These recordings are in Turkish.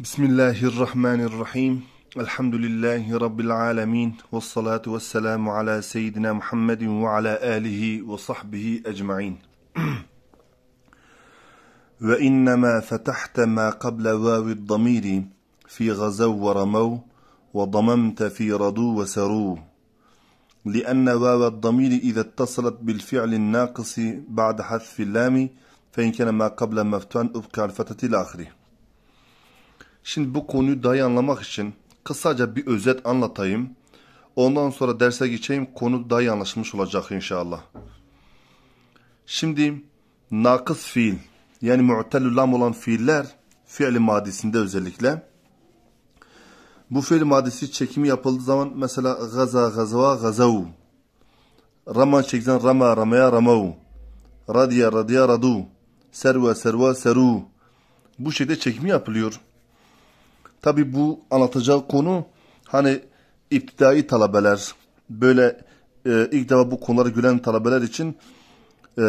بسم الله الرحمن الرحيم الحمد لله رب العالمين والصلاة والسلام على سيدنا محمد وعلى آله وصحبه أجمعين وإنما فتحت ما قبل واو الضمير في غزو ورمو وضممت في ردو وسرو لأن واو الضمير إذا اتصلت بالفعل الناقص بعد حذف اللام فإن كان ما قبل مفتوح أبقى الفتة الآخره Şimdi bu konuyu daha iyi anlamak için kısaca bir özet anlatayım. Ondan sonra derse geçeyim konu daha iyi anlaşılmış olacak inşallah. Şimdi nakıs fiil yani mu'tellü lam olan fiiller fiil madisinde özellikle. Bu fiil madisi çekimi yapıldığı zaman mesela gaza gazva gazavu. Rama çekten rama ramaya ramavu. Radiya radiya radu. Serve serve seru. Bu şekilde çekimi yapılıyor. Tabi bu anlatacağı konu hani iptidai talebeler böyle e, ilk defa bu konuları gülen talebeler için e,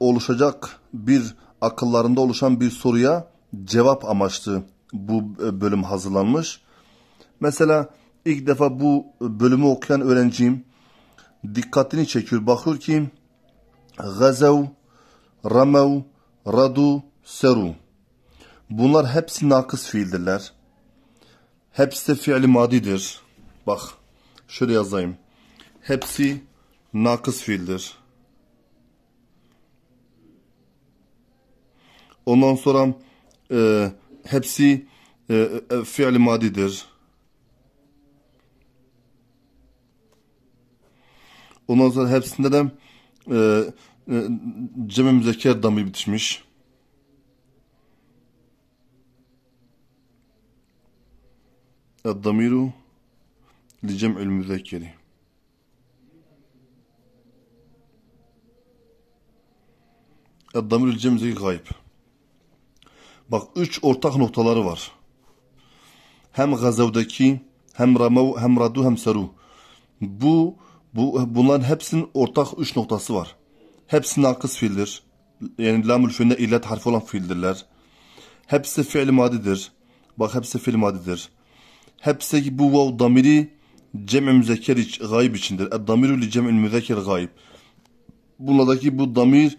oluşacak bir akıllarında oluşan bir soruya cevap amaçlı bu e, bölüm hazırlanmış. Mesela ilk defa bu bölümü okuyan öğrencim dikkatini çekiyor. Bakıyor ki gazev, ramev, radu, seru. Bunlar hepsi nakıs fiildirler. Hepsi de fiili madidir. Bak şöyle yazayım. Hepsi nakıs fiildir. Ondan sonra e, hepsi e, e, fiili madidir. Ondan sonra hepsinde de e, e, cem-i müzekker dami الضمير لجمع المذكر الضمير الجمع زي gayb. Bak üç ortak noktaları var. Hem Gazev'deki hem Ramav hem Radu hem Saru. Bu, bu bunların hepsinin ortak üç noktası var. Hepsi nakıs fiildir. Yani lamül fünne illet harfi olan fiildirler. Hepsi fiil madidir. Bak hepsi fiil madidir. Hepseki bu vav damiri cem-i müzekker gayb içindir. Ed-damiru li cem-i müzekker gayb. Buradaki bu damir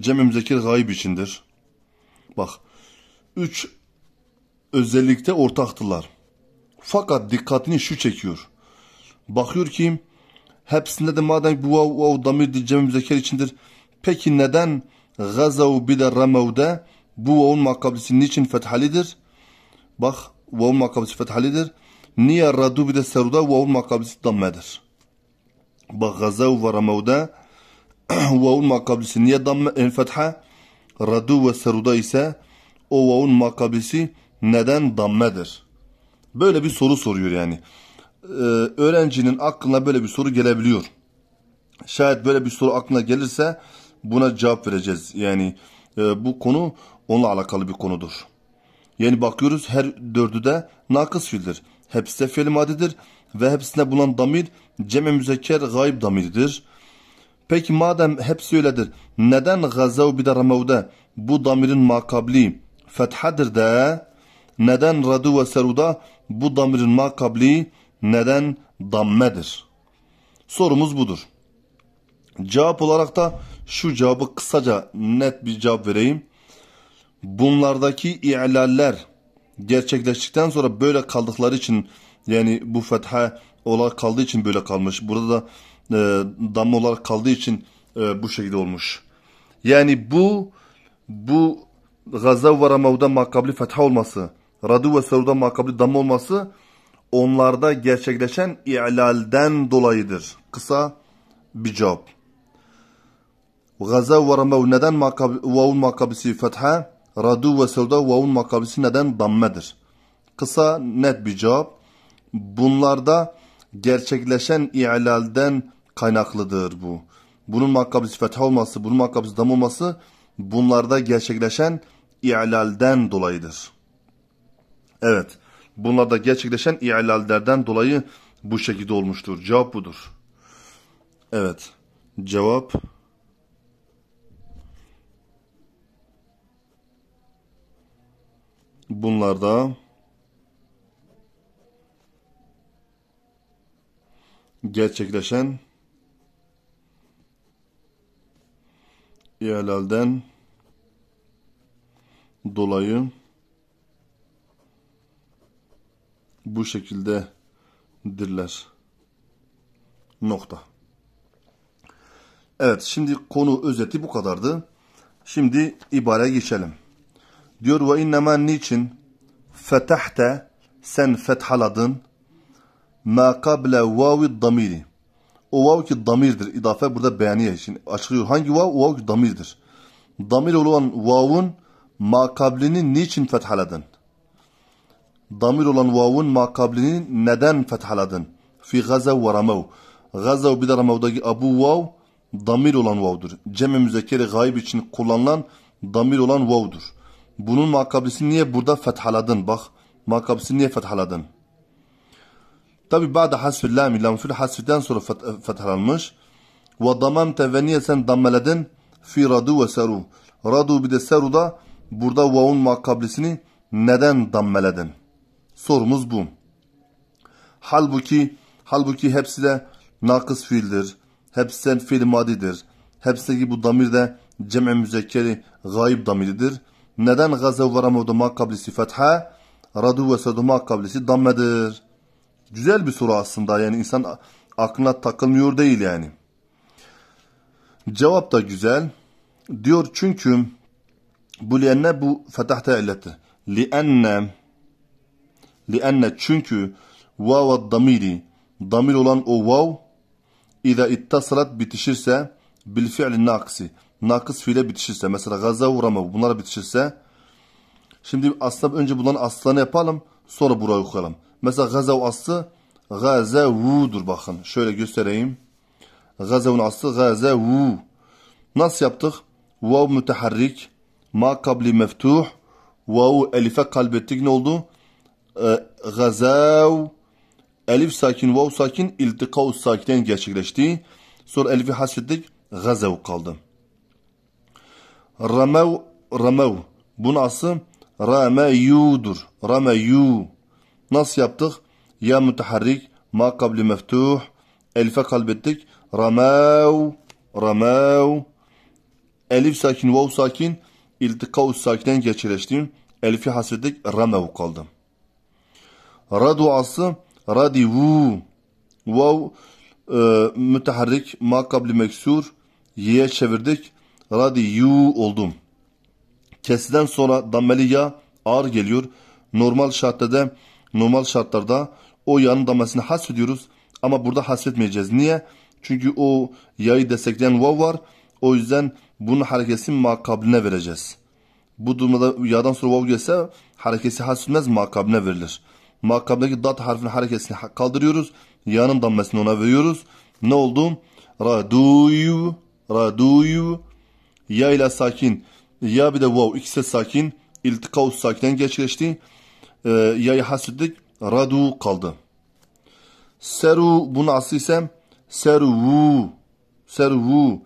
cem-i müzekker gayb içindir. Bak. Üç özellikte ortaktılar. Fakat dikkatini şu çekiyor. Bakıyor ki hepsinde de madem bu vav, vav damir di i müzekker içindir. Peki neden gazav bir de ramavde bu vavun makablisi niçin fethalidir? Bak vavun makablisi fethalidir niye raddu bide seruda vavun makabisi dammedir. Bak gazev ve ramevde vavun makabisi niye damme el fetha? Raddu ve seruda ise o vavun makabisi neden dammedir? Böyle bir soru soruyor yani. Ee, öğrencinin aklına böyle bir soru gelebiliyor. Şayet böyle bir soru aklına gelirse buna cevap vereceğiz. Yani e, bu konu onunla alakalı bir konudur. Yani bakıyoruz her dördü de nakıs fildir. Hepsi fiil madidir ve hepsine bulunan damir cem-i müzekker gayb damiridir. Peki madem hepsi öyledir neden gazav bir de bu damirin makabli fethadır de neden radu ve seruda bu damirin makabli neden dammedir? Sorumuz budur. Cevap olarak da şu cevabı kısaca net bir cevap vereyim. Bunlardaki i'laller gerçekleştikten sonra böyle kaldıkları için yani bu fetha olarak kaldığı için böyle kalmış. Burada da e, damla olarak kaldığı için e, bu şekilde olmuş. Yani bu bu Gaza ve Ramav'da makabli fetha olması, Radu ve Serud'da makabli damla olması onlarda gerçekleşen i'lalden dolayıdır. Kısa bir cevap. Gaza ve Ramav neden makab, vavun makabisi fetha? Radu ve sevda vavun makabisi neden dammedir? Kısa net bir cevap. Bunlarda gerçekleşen i'lalden kaynaklıdır bu. Bunun makabisi fetha olması, bunun makabisi dam olması bunlarda gerçekleşen i'lalden dolayıdır. Evet, bunlarda gerçekleşen i'lallerden dolayı bu şekilde olmuştur. Cevap budur. Evet, cevap bunlarda gerçekleşen ihlalden dolayı bu şekildedirler. Nokta. Evet şimdi konu özeti bu kadardı. Şimdi ibareye geçelim. Diyor ve innema niçin fetahte sen fethaladın ma kable vavi damiri. O vav ki damirdir. İdafe burada beğeniye için açıklıyor. Hangi vav? O vav ki damirdir. Damir olan vavun kablini niçin fethaladın? Damir olan vavun kablini neden fethaladın? Fi gazav ve ramav. Gazav bir de ramavdaki abu vav damir olan vavdur. Cem-i müzekkeri gayb için kullanılan damir olan vavdur. Bunun makabesini niye burada fethaladın? Bak makabesini niye fethaladın? Tabi ba'da hasfil lami lamfil hasfiden sonra fethalanmış. Ve damamte ve niye sen dammeledin? Fi radu ve seru. Radu bir de seru da burada vavun makabesini neden dammeledin? Sorumuz bu. Halbuki halbuki hepsi de nakıs fiildir. Hepsi de fiil madidir. Hepsi bu damir de cem'e müzekkeri gayb damiridir. Neden gazev ve ramudumak kablisi fetha, radu ve sedumak kablisi dammedir? Güzel bir soru aslında yani insan aklına takılmıyor değil yani. Cevap da güzel. Diyor çünkü bu lienne bu fetahta illeti. Lienne lienne çünkü vav damiri damir olan o vav iza ittasalat bitişirse bil fi'l naksi nakıs fiile bitişirse mesela gaza uğrama bunlara bitişirse şimdi aslında önce bunların aslanı yapalım sonra burayı okuyalım. Mesela gazav aslı gazavudur bakın. Şöyle göstereyim. Gazavun aslı gazavu. Nasıl yaptık? Vav müteharrik. Ma kabli meftuh. Vav elife kalbettik ne oldu? E, ee, gazav. Elif sakin, vav sakin, iltika sakinen gerçekleşti. Sonra elifi hasfettik, gazav kaldı. Ramev, ramev. Bu nasıl? Rameyudur. Rameyu. Nasıl yaptık? Ya müteharrik, ma kabli meftuh. Elife kalbettik. Ramev, ramev. Elif sakin, vav sakin. İltika us sakinden geçileşti. Elifi hasrettik. Ramev kaldım Radu aslı. Radivu. Vav e, müteharrik, ma kabli meksur. ye çevirdik radiyu oldum. Kesiden sonra dameli ya ağır geliyor. Normal şartlarda normal şartlarda o yağın damasını hasfediyoruz ama burada hasfetmeyeceğiz. Niye? Çünkü o yayı destekleyen vav var. O yüzden bunun hareketini makabline vereceğiz. Bu durumda yağdan sonra vav gelse hareketi hasfetmez makabline verilir. Makabdaki dat harfinin hareketini kaldırıyoruz. Yağın damasını ona veriyoruz. Ne oldu? Raduyu, raduyu, ya ile sakin. Ya bir de vav. İkisi de sakin. İltika sakinden geçleşti. E, ee, ya'yı hasrettik. Radu kaldı. Seru bunun aslı ise servu. Servu.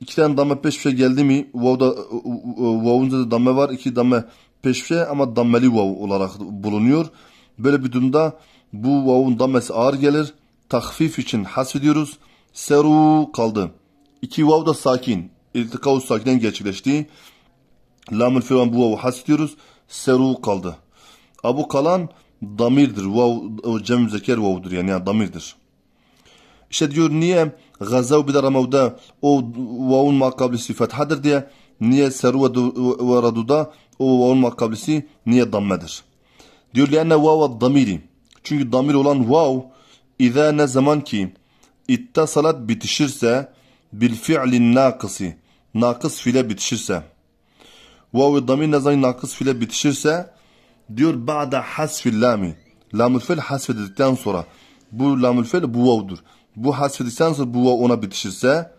İki tane damme peş peşe geldi mi? Vav'da, vav'unca da damme var. iki damme peş peşe ama dammeli vav olarak bulunuyor. Böyle bir durumda bu vav'un dammesi ağır gelir. Takfif için hasfediyoruz. Seru kaldı. İki vav da sakin iltika o sakinen gerçekleşti. Lamül fevan bu vav'u hasdiyoruz. Seru kaldı. Abu kalan damirdir. Vav, cem zeker vav'dur yani, yani damirdir. İşte diyor niye gazav bidar mevda o vav'un makablisi fethadır diye niye seru ve raduda o vav'un makablisi niye dammedir. Diyor lenne vav'a damiri. Çünkü damir olan vav izâ ne zaman ki ittasalat bitişirse bil fi'lin nakısı nakıs file bitişirse vav damir ne zaman nakıs file bitişirse diyor ba'da hasfil lami lamül fel hasfedildikten sonra bu lamül fel bu vav'dur. Bu hasfedildikten sonra bu vav ona bitişirse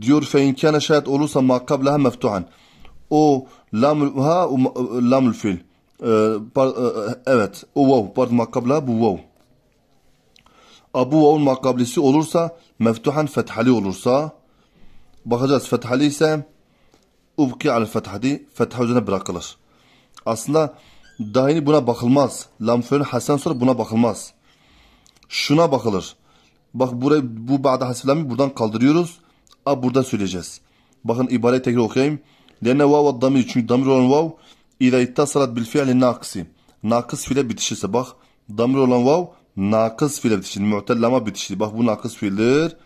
diyor fe inkâne şayet olursa makkab leha meftuhan. O lamül ha e, lamül fil. Ee, par, e, e, evet o vav pardon makkab leha bu vav. Abu vav'un makkablisi olursa meftuhan fethali olursa bakacağız fethali ise ufki al fethadi fetha üzerine bırakılır. Aslında dahini buna bakılmaz. Lamfön hasen sonra buna bakılmaz. Şuna bakılır. Bak burayı bu ba'da hasfilami buradan kaldırıyoruz. A burada söyleyeceğiz. Bakın ibareyi tekrar okuyayım. Lene vav damir çünkü damir olan vav ile ittasarat bil fiili nakisi. Nakıs fiile bitişirse bak damir olan vav nakıs fiile bitişir. Mu'tellama bitişir. Bak bu nakıs fiildir.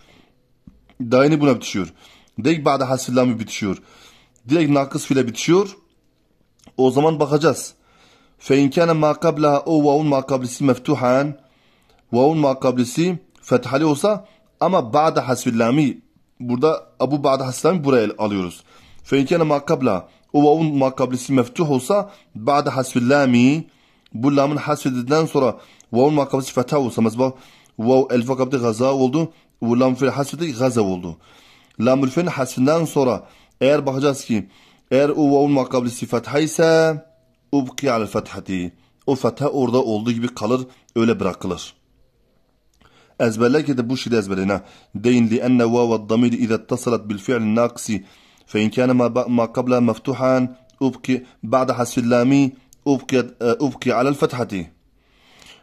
Dayını buna bitişiyor. Direkt ba'da hasfillamı bitişiyor. Direkt nakıs fiile bitişiyor. O zaman bakacağız. Fe inkâne mâ kablaha o vaun mâ kablisi meftuhan. Vaun mâ kablisi fethali olsa ama ba'da hasfillami burada abu ba'da hasfillami buraya alıyoruz. Fe inkâne mâ kablaha o vaun mâ kablisi meftuh olsa ba'da hasfillami bu lamın hasfedinden sonra Vav'un makabası fetha oldu. mesela vav elfa makabıda gaza oldu. Ve lam fil hasfede gaza oldu. Lamül fil hasfinden sonra eğer bakacağız ki eğer o vav'un makabısı fetha ise ubki al fethati. O fetha orada olduğu gibi kalır öyle bırakılır. Ezberler ki de bu şekilde ezberlene. Deyin li enne vav'a damiri ize tasalat bil fi'l naksi fe inkâne ma kabla meftuhan ubki ba'da hasfil lami ubki, e, ubki alel fethati.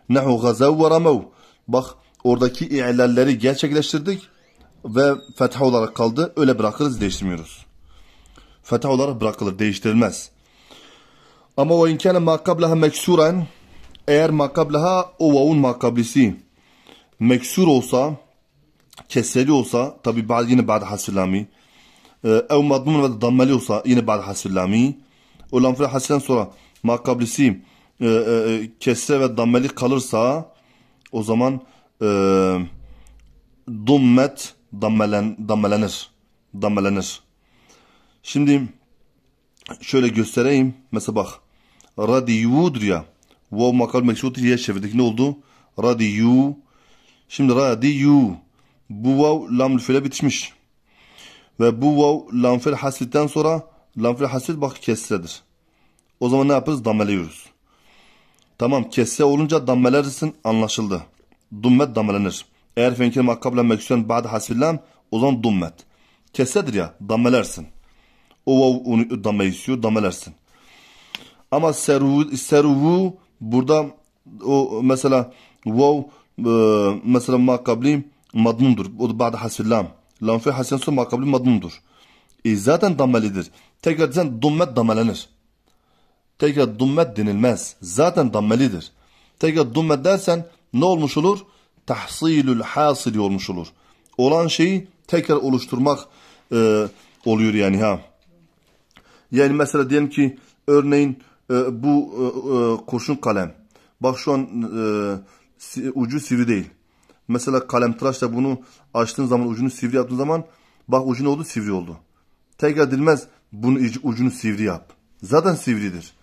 Nehu gazev ve ramev. Bak oradaki i'lalleri gerçekleştirdik ve fetha olarak kaldı. Öyle bırakırız değiştirmiyoruz. Fetha olarak bırakılır değiştirilmez. Ama o inkâne makablaha meksuren eğer makablaha o vavun makablisi meksur olsa keseli olsa tabi yine ba'd hasillami e, ev madmun ve dammeli olsa yine ba'd hasillami olan fil hasilden sonra makablisi e, e, e, kesse ve dammeli kalırsa o zaman e, dummet dammelen, dammelenir. Dammelenir. Şimdi şöyle göstereyim. Mesela bak. Radiyudur ya. Vav makal meşhur diye çevirdik. Ne oldu? Radiyu. Şimdi radiyu. Bu vav lam bitmiş Ve bu vav lamfil haslitten sonra lamfil haslit bak kesredir. O zaman ne yaparız? Dameliyoruz. Tamam kesse olunca dammelerisin anlaşıldı. Dummet dammelenir. Eğer fenkir makkabla meksülen ba'de hasfillam o zaman dummet. Kessedir ya dammelersin. O vav onu damme istiyor dammelersin. Ama seruvu, seruvu burada o mesela vav e, mesela makkabli madmundur. O da ba'de hasfillam. Lanfi hasensu makkabli madmundur. E, zaten dammelidir. Tekrar desen dummet dammelenir tekrar dummet denilmez. Zaten dammelidir. Tekrar dummet dersen ne olmuş olur? Tahsilül hasili olmuş olur. Olan şeyi tekrar oluşturmak e, oluyor yani ha. Yani mesela diyelim ki örneğin e, bu e, e kurşun kalem. Bak şu an e, ucu sivri değil. Mesela kalem tıraşla bunu açtığın zaman ucunu sivri yaptığın zaman bak ucu ne oldu? Sivri oldu. Tekrar dilmez bunu ucunu sivri yap. Zaten sivridir.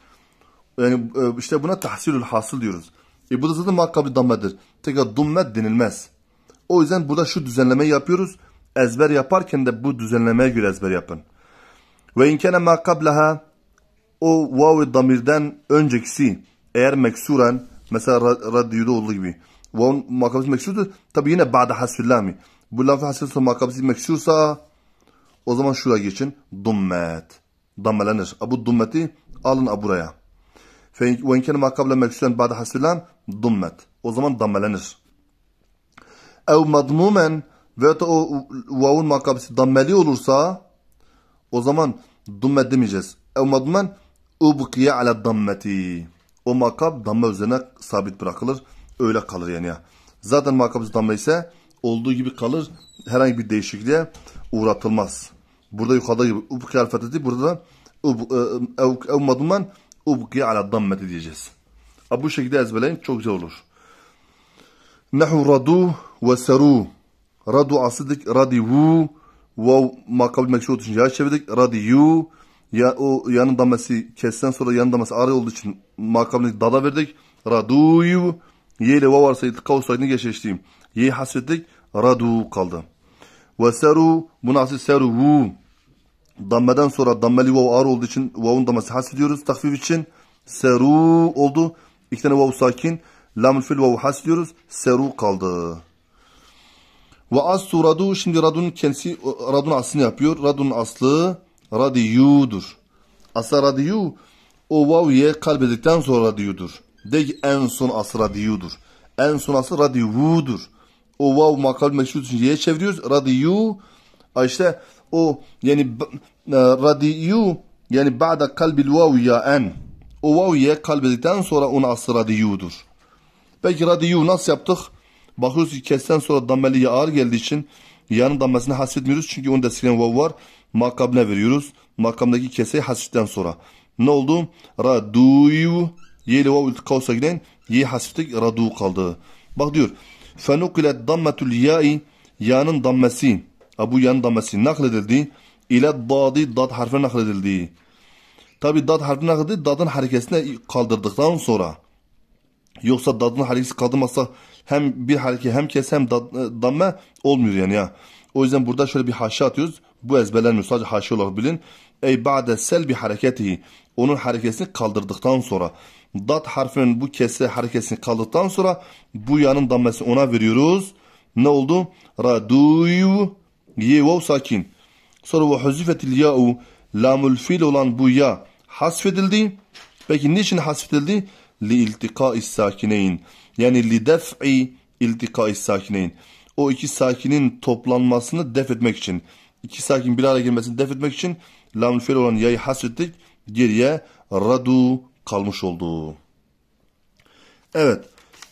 Yani e, işte buna tahsilül hasıl diyoruz. E bu da zaten muhakkak bir Tekrar dummet denilmez. O yüzden burada şu düzenlemeyi yapıyoruz. Ezber yaparken de bu düzenlemeye göre ezber yapın. Ve inkene ma o vav damirden öncekisi eğer meksuren mesela radyoda olduğu gibi vavun makabesi meksurdur. Tabi yine ba'da hasfillami. Bu lafı hasfillami makabesi meksursa o zaman şuraya geçin. Dummet. Dammelenir. Bu dummeti alın buraya. Ve inkâne makable meksusen ba'de hasfilan dummet. O zaman dammelenir. Ev madmumen ve o vavun makabesi dammeli olursa o zaman dummet demeyeceğiz. Ev madmumen ubkiye ala dammeti. O makab damme üzerine sabit bırakılır. Öyle kalır yani. Zaten makabesi damme ise olduğu gibi kalır. Herhangi bir değişikliğe uğratılmaz. Burada yukarıda gibi ubkiye al Burada da e, ev madmumen Ubki ala dammeti diyeceğiz. Abi bu şekilde ezberleyin çok güzel olur. Nehu radu ve seru. Radu asıdık radivu. Vav makabul mekşu olduğu için yağ çevirdik. Radiyu. Ya, o yanın damesi kessen sonra yanın damesi arı olduğu için makabulini dada verdik. Raduyu. Ye ile vav varsa kav soyadını geçiştiğim. Ye'yi hasrettik. Radu kaldı. Ve seru. Bu nasıl seru. Dammeden sonra dammeli vav ağır olduğu için vavun damması hasliyoruz. Takvif için seru oldu. İki tane vav sakin. Lamül fil vav hasliyoruz. Seru kaldı. Ve aslu radu. Şimdi radun kendisi radun aslını yapıyor. Radun aslı radiyudur. Asla radiyu o ye kalbedikten sonra radiyudur. De ki en son aslı radiyudur. En son aslı radiyudur. O vav makal meşhur için ye çeviriyoruz. Radiyu. işte o yani e, radiyu yani ba'da kalbil vavya en o vavye kalbedikten sonra onun aslı radiyudur. Peki radiyu nasıl yaptık? Bakıyoruz ki kesten sonra dammeliye ağır geldiği için yanın dammesini hasretmiyoruz. Çünkü onu da silen vav var. Makamına veriyoruz. Makamdaki keseyi hasretten sonra. Ne oldu? Raduyu yeli vav iltikavsa giden ye hasretlik radu kaldı. Bak diyor. Fenukilet dammetul ya'i yanın dammesi Abu Yan damesi nakledildi. İle dadi dad harfi nakledildi. Tabi dad harfi nakledildi. Dadın hareketini kaldırdıktan sonra. Yoksa dadın hareketi kaldırmazsa hem bir hareket hem kes hem dad, e, damme olmuyor yani ya. O yüzden burada şöyle bir haşa atıyoruz. Bu ezberlenmiyor. Sadece haşa olarak bilin. Ey ba'de selbi hareketi. Onun hareketini kaldırdıktan sonra. Dat harfinin bu kese hareketini kaldırdıktan sonra bu yanın dammesini ona veriyoruz. Ne oldu? Raduyu ye vav sakin. Sonra ve huzifetil ya'u lamul fil olan bu ya hasfedildi. Peki niçin hasfedildi? Li iltikai sakineyn. Yani li def'i iltikai sakineyn. O iki sakinin toplanmasını def etmek için. İki sakin bir araya gelmesini def etmek için lamul fil olan ya'yı hasfettik. Geriye radu kalmış oldu. Evet.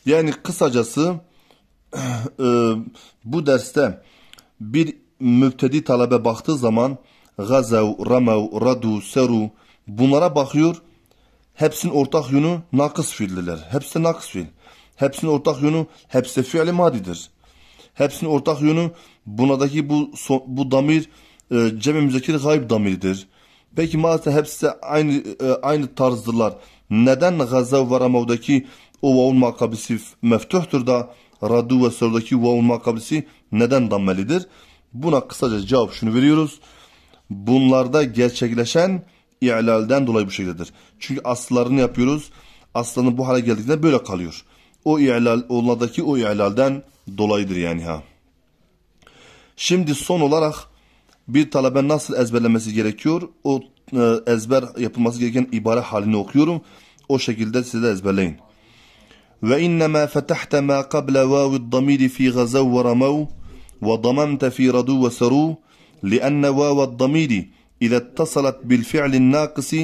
Yani kısacası e, bu derste bir müptedi talebe baktığı zaman Gazav, Ramav, radu, seru bunlara bakıyor. Hepsinin ortak yönü nakıs fiilliler. Hepsi nakıs fiil. Hepsinin ortak yönü hepsi fiili madidir. Hepsinin ortak yönü bunadaki bu bu damir e, cem-i müzekir gayb damiridir. Peki maalesef hepsi aynı e, aynı tarzdırlar. Neden Gazav ve ramevdaki o vavun makabisi meftuhtur da radu ve sorudaki vavun makabisi neden dammelidir? Buna kısaca cevap şunu veriyoruz. Bunlarda gerçekleşen ilalden dolayı bu şekildedir. Çünkü aslarını yapıyoruz. Aslanın bu hale geldiğinde böyle kalıyor. O ilal, onlardaki o ilalden dolayıdır yani ha. Şimdi son olarak bir talebe nasıl ezberlemesi gerekiyor? O e, ezber yapılması gereken ibare halini okuyorum. O şekilde size de ezberleyin. Ve innema fetahte ma qabla vavid damiri fi gazav ve ramav وضممت في ردو وسرو لأن واو الضمير إذا اتصلت بالفعل الناقص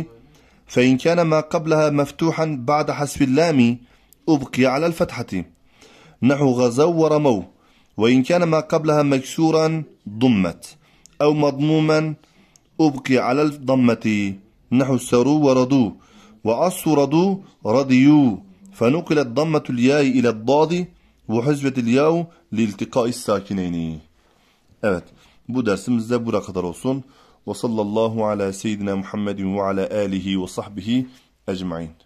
فإن كان ما قبلها مفتوحا بعد حسب اللام أبقي على الفتحة نحو غزو ورمو وإن كان ما قبلها مكسورا ضمت أو مضموما أبقي على الضمة نحو سرو وردو وعصوا ردو رضيوا فنقلت ضمة الياء إلى الضاد Ve hüzvetil yav liltikai Evet bu dersimiz de bura kadar olsun. Ve sallallahu ala seyyidina Muhammedin ve ala alihi ve sahbihi ecmain.